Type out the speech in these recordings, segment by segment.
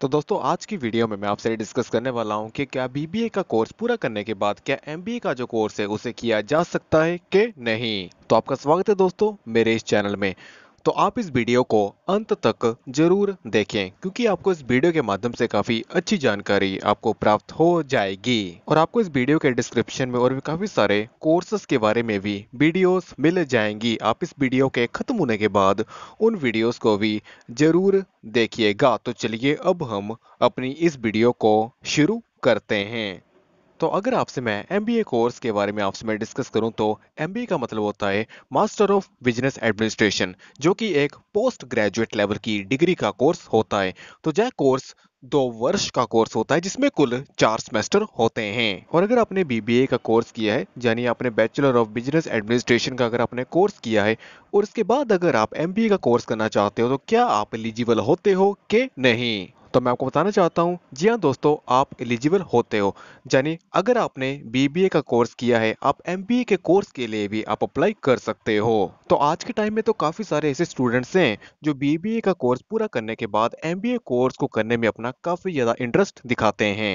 तो दोस्तों आज की वीडियो में मैं आपसे डिस्कस करने वाला हूं कि क्या बीबीए का कोर्स पूरा करने के बाद क्या एमबीए का जो कोर्स है उसे किया जा सकता है कि नहीं तो आपका स्वागत है दोस्तों मेरे इस चैनल में तो आप इस वीडियो को अंत तक जरूर देखें क्योंकि आपको इस वीडियो के माध्यम से काफ़ी अच्छी जानकारी आपको प्राप्त हो जाएगी और आपको इस वीडियो के डिस्क्रिप्शन में और भी काफ़ी सारे कोर्सेस के बारे में भी वीडियोस मिल जाएंगी आप इस वीडियो के खत्म होने के बाद उन वीडियोस को भी जरूर देखिएगा तो चलिए अब हम अपनी इस वीडियो को शुरू करते हैं तो अगर आपसे मैं एम कोर्स के बारे में आपसे मैं डिस्कस करूं तो एम का मतलब होता है मास्टर ऑफ बिजनेस एडमिनिस्ट्रेशन जो कि एक पोस्ट ग्रेजुएट लेवल की डिग्री का कोर्स होता है तो यह कोर्स दो वर्ष का कोर्स होता है जिसमें कुल चार सेमेस्टर होते हैं और अगर आपने बीबीए का कोर्स किया है यानी आपने बैचलर ऑफ बिजनेस एडमिनिस्ट्रेशन का अगर आपने कोर्स किया है और इसके बाद अगर आप एमबीए का कोर्स करना चाहते हो तो क्या आप एलिजिबल होते हो के नहीं तो मैं आपको बताना चाहता हूँ जी हाँ दोस्तों आप एलिजिबल होते हो यानी अगर आपने बीबीए का कोर्स किया है आप एमबीए के कोर्स के लिए भी आप अप्लाई कर सकते हो तो आज के टाइम में तो काफी सारे ऐसे स्टूडेंट्स हैं जो बीबीए का कोर्स पूरा करने के बाद एमबीए कोर्स को करने में अपना काफी ज्यादा इंटरेस्ट दिखाते हैं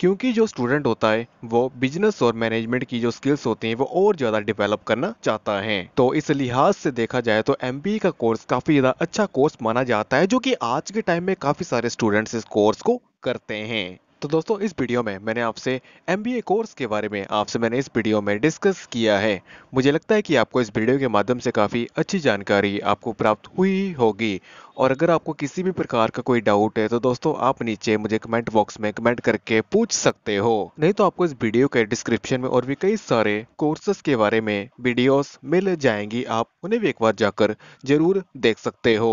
क्योंकि जो स्टूडेंट होता है वो बिजनेस और मैनेजमेंट की जो स्किल्स होती हैं वो और ज़्यादा डेवलप करना चाहता है तो इस लिहाज से देखा जाए तो एम का कोर्स काफ़ी ज़्यादा अच्छा कोर्स माना जाता है जो कि आज के टाइम में काफ़ी सारे स्टूडेंट्स इस कोर्स को करते हैं तो दोस्तों इस वीडियो में मैंने आपसे एम कोर्स के बारे में आपसे मैंने इस वीडियो में डिस्कस किया है मुझे लगता है कि आपको इस वीडियो के माध्यम से काफ़ी अच्छी जानकारी आपको प्राप्त हुई होगी और अगर आपको किसी भी प्रकार का कोई डाउट है तो दोस्तों आप नीचे मुझे कमेंट बॉक्स में कमेंट करके पूछ सकते हो नहीं तो आपको इस वीडियो के डिस्क्रिप्शन में और भी कई सारे कोर्सेस के बारे में वीडियोस मिल जाएंगी आप उन्हें भी एक बार जाकर जरूर देख सकते हो